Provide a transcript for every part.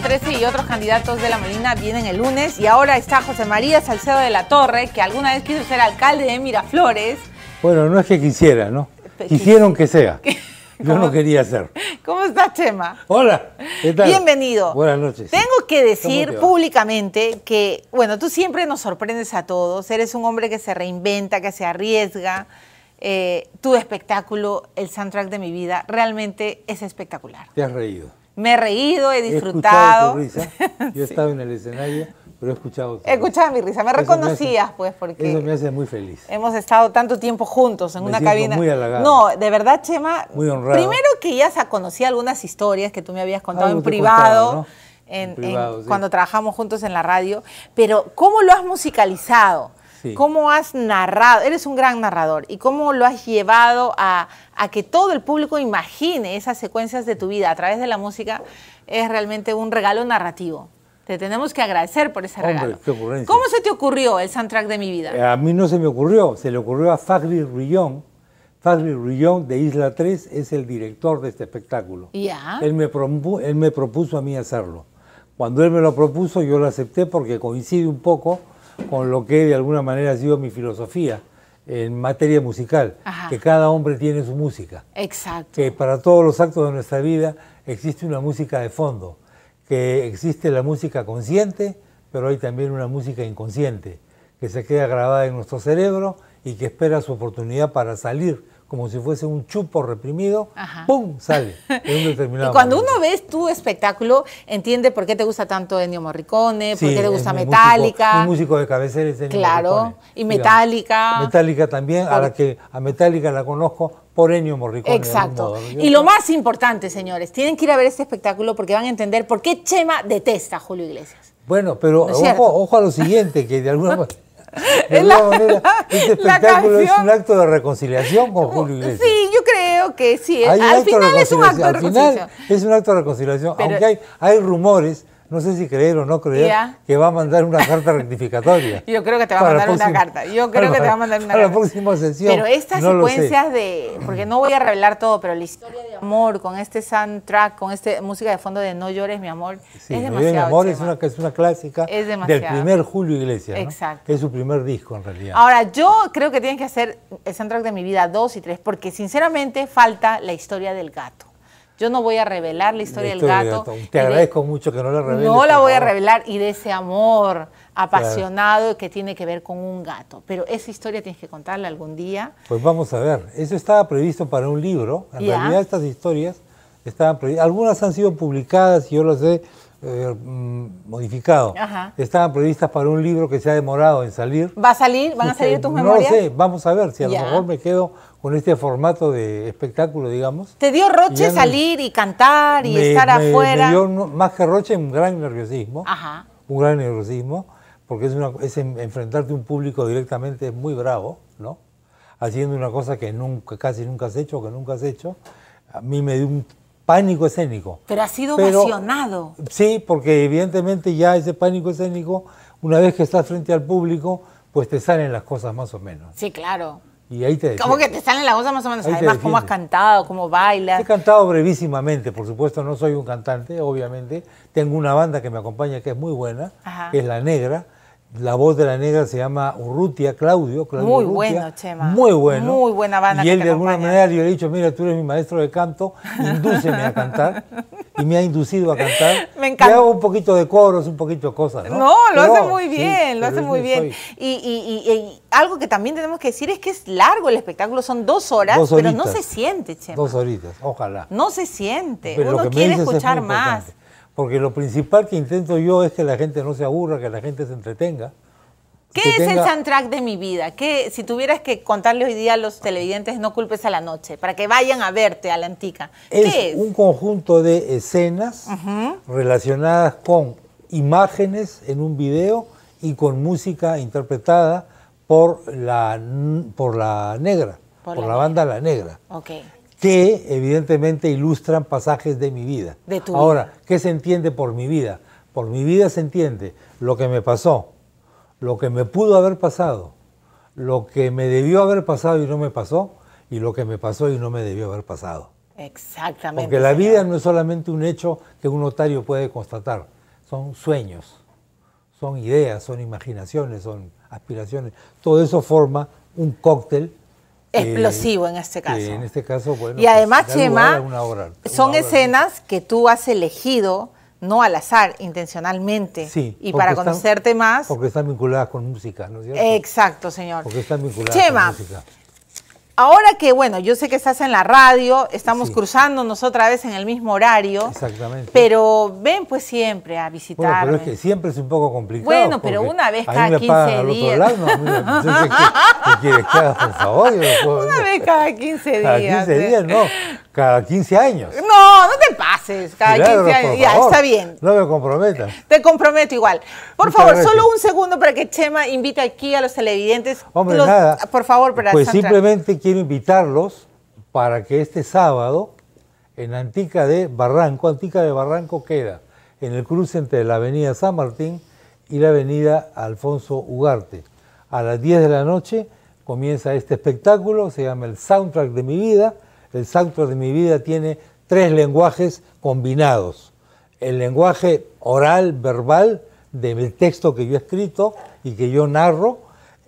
13 y otros candidatos de la Molina vienen el lunes y ahora está José María Salcedo de la Torre, que alguna vez quiso ser alcalde de Miraflores. Bueno, no es que quisiera, ¿no? Quisieron que sea. Yo no quería ser. ¿Cómo estás, Chema? Hola, ¿qué tal? Bienvenido. Buenas noches. Tengo que decir públicamente que, bueno, tú siempre nos sorprendes a todos. Eres un hombre que se reinventa, que se arriesga. Eh, tu espectáculo, el soundtrack de mi vida, realmente es espectacular. Te has reído. Me he reído, he disfrutado. Yo he estado en el escenario, pero he escuchado tu Escuchaba mi risa. Me reconocías, pues, porque... Eso me hace muy feliz. Hemos estado tanto tiempo juntos en una cabina. muy halagado. No, de verdad, Chema... Muy honrado. Primero que ya se conocía algunas historias que tú me habías contado en privado. En, cuando trabajamos juntos en la radio, pero ¿cómo lo has musicalizado? ¿Cómo has narrado? Eres un gran narrador. ¿Y cómo lo has llevado a, a, que todo el público imagine esas secuencias de tu vida a través de la música? Es realmente un regalo narrativo. Te tenemos que agradecer por ese Hombre, regalo. Qué ¿Cómo se te ocurrió el soundtrack de mi vida? Eh, a mí no se me ocurrió, se le ocurrió a Fagri Rullón. Fagri Rullón de Isla 3 es el director de este espectáculo. ¿Ya? Él él me propuso a mí hacerlo. Cuando él me lo propuso, yo lo acepté porque coincide un poco con lo que de alguna manera ha sido mi filosofía en materia musical, que cada hombre tiene su música. Exacto. Que para todos los actos de nuestra vida existe una música de fondo, que existe la música consciente, pero hay también una música inconsciente, que se queda grabada en nuestro cerebro y que espera su oportunidad para salir como si fuese un chupo reprimido, ¡pum! sale Y cuando uno ves tu espectáculo, entiende por qué te gusta tanto Ennio Morricone, por qué te gusta Metallica. Músico, músico de cabecera es Ennio Claro, y Metallica. Metallica también, a la que a Metallica la conozco por Ennio Morricone. Exacto. Y lo más importante, señores, tienen que ir a ver este espectáculo porque van a entender por qué Chema detesta a Julio Iglesias. Bueno, pero ojo, ojo a lo siguiente, que de alguna manera... este espectáculo es un acto de reconciliación con Julio Iglesias. Sí, yo creo que sí. Al final, es un acto de reconciliación. es un acto de reconciliación, aunque hay, hay rumores no sé si creer o no creer, que va a mandar una carta rectificatoria. Yo creo que te va a mandar una carta. Yo creo que te va a mandar una carta. la próxima sesión. Pero estas secuencias de, porque no voy a revelar todo, pero la historia de amor con este soundtrack, con esta música de fondo de No llores, mi amor, es demasiado. No mi amor es una, es una clásica es del primer Julio Iglesias. Exacto. Es su primer disco en realidad. Ahora, yo creo que tienen que hacer el soundtrack de mi vida 2 y tres, porque sinceramente falta la historia del gato. Yo no voy a revelar la historia, del, gato, Te agradezco mucho que no la reveles. No la voy a revelar y de ese amor apasionado que tiene que ver con un gato. Pero esa historia tienes que contarla algún día. Pues vamos a ver. Eso estaba previsto para un libro. En realidad estas historias estaban previstas. Algunas han sido publicadas y yo las he eh, mm, modificado. Estaban previstas para un libro que se ha demorado en salir. ¿Va a salir? ¿Van a este, salir tus memorias? No sé, vamos a ver si a lo mejor me quedo con este formato de espectáculo, digamos. ¿Te dio roche salir y cantar y estar afuera? dio más que roche un gran nerviosismo, Ajá. un gran nerviosismo, porque es, una, enfrentarte a un público directamente muy bravo, ¿no? Haciendo una cosa que nunca, casi nunca has hecho, que nunca has hecho. A mí me dio un pánico escénico. Pero ha sido ovacionado. Sí, porque evidentemente ya ese pánico escénico, una vez que estás frente al público, pues te salen las cosas más o menos. Sí, claro. Y ahí te ¿Cómo que te salen las cosas más o menos? Además, cómo has cantado, cómo bailas. He cantado brevísimamente, por supuesto, no soy un cantante, obviamente. Tengo una banda que me acompaña que es muy buena, que es La Negra, la voz de la negra se llama Urrutia, Claudio. Claudio muy bueno, Chema. Muy bueno. Muy buena banda. Y él de alguna manera le he dicho, mira, tú eres mi maestro de canto, indúceme a cantar. Y me ha inducido a cantar. Me encanta. hago un poquito de coros, un poquito de cosas. No, no lo hace muy bien, lo hace muy bien. Y, algo que también tenemos que decir es que es largo el espectáculo, son dos horas, pero no se siente, Chema. Dos horitas, ojalá. No se siente, uno quiere escuchar más porque lo principal que intento yo es que la gente no se aburra, que la gente se entretenga. ¿Qué es el soundtrack de mi vida? Que si tuvieras que contarle hoy día a los televidentes No culpes a la noche, para que vayan a verte a la antica. ¿Qué es, es? un conjunto de escenas relacionadas con imágenes en un video y con música interpretada por la, por la negra, por, la, banda La Negra. Okay que evidentemente ilustran pasajes de mi vida. Ahora, ¿qué se entiende por mi vida? Por mi vida se entiende lo que me pasó, lo que me pudo haber pasado, lo que me debió haber pasado y no me pasó, y lo que me pasó y no me debió haber pasado. Exactamente. Porque la vida no es solamente un hecho que un notario puede constatar, son sueños, son ideas, son imaginaciones, son aspiraciones. Todo eso forma un cóctel Explosivo en este eh, caso. en este caso, Y pues, además, Chema, son escenas que tú has elegido, no al azar, intencionalmente. Y para conocerte más. Porque están vinculadas con música, ¿no es cierto? Exacto, señor. Porque están vinculadas con música. Ahora que, bueno, yo sé que estás en la radio, estamos cruzándonos otra vez en el mismo horario. Exactamente. Pero ven pues siempre a visitarme. Bueno, pero es que siempre es un poco complicado. Bueno, pero una vez cada 15 días. Al otro lado, quieres que haga, por favor? una vez cada 15 días. Cada ¿eh? 15 días, no. Cada 15 años. No, no Sí, Ya, está bien. No me comprometas. Te comprometo igual. Por favor, solo un segundo para que Chema invite aquí a los televidentes. Hombre, Por favor, para Pues simplemente quiero invitarlos para que este sábado en Antica de Barranco, Antica de Barranco queda en el cruce entre la avenida San Martín y la avenida Alfonso Ugarte. A las 10 de la noche comienza este espectáculo, se llama el soundtrack de mi vida. El soundtrack de mi vida tiene tres lenguajes combinados. El lenguaje oral, verbal, del texto que yo he escrito y que yo narro,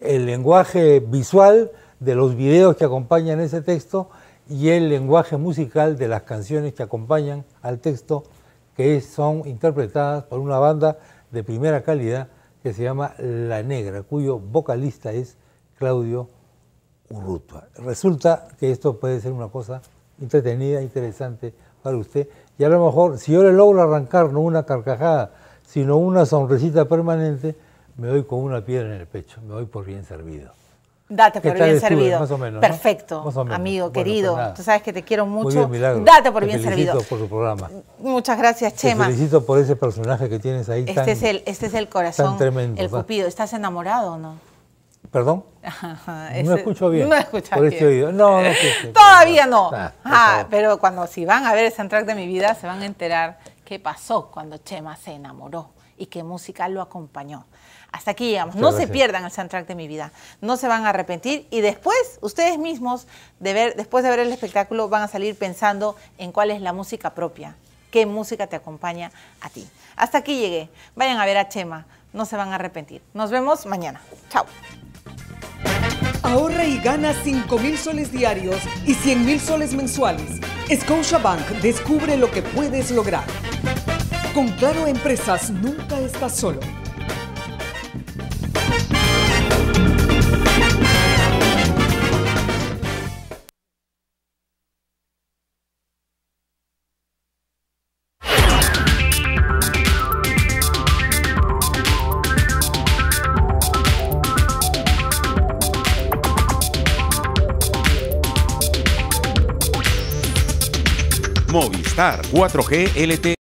el lenguaje visual de los videos que acompañan ese texto y el lenguaje musical de las canciones que acompañan al texto que son interpretadas por una banda de primera calidad que se llama La Negra, cuyo vocalista es Claudio Urrutua. Resulta que esto puede ser una cosa entretenida, interesante para usted. Y a lo mejor, si yo le logro arrancar no una carcajada, sino una sonrisita permanente, me doy con una piedra en el pecho, me doy por bien servido. Date por bien servido. Perfecto, amigo querido. Pues tú sabes que te quiero mucho. Date por bien servido. programa. Muchas gracias, Chema. Te felicito por ese personaje que tienes ahí. Este, es, el, este es el corazón, el cupido. ¿Estás enamorado o no? ¿Perdón? no escucho bien. Este no escucho bien. Todavía no. Ah, ah, pero cuando si van a ver el soundtrack de mi vida, se van a enterar qué pasó cuando Chema se enamoró y qué música lo acompañó. Hasta aquí llegamos. no se pierdan el soundtrack de mi vida. No se van a arrepentir y después ustedes mismos, de ver, después de ver el espectáculo, van a salir pensando en cuál es la música propia, qué música te acompaña a ti. Hasta aquí llegué. Vayan a ver a Chema. No se van a arrepentir. Nos vemos mañana. Chao. Ahorra y gana 5 mil soles diarios y 100 mil soles mensuales. Scotiabank descubre lo que puedes lograr. Con Claro Empresas nunca estás solo. 4G LTE.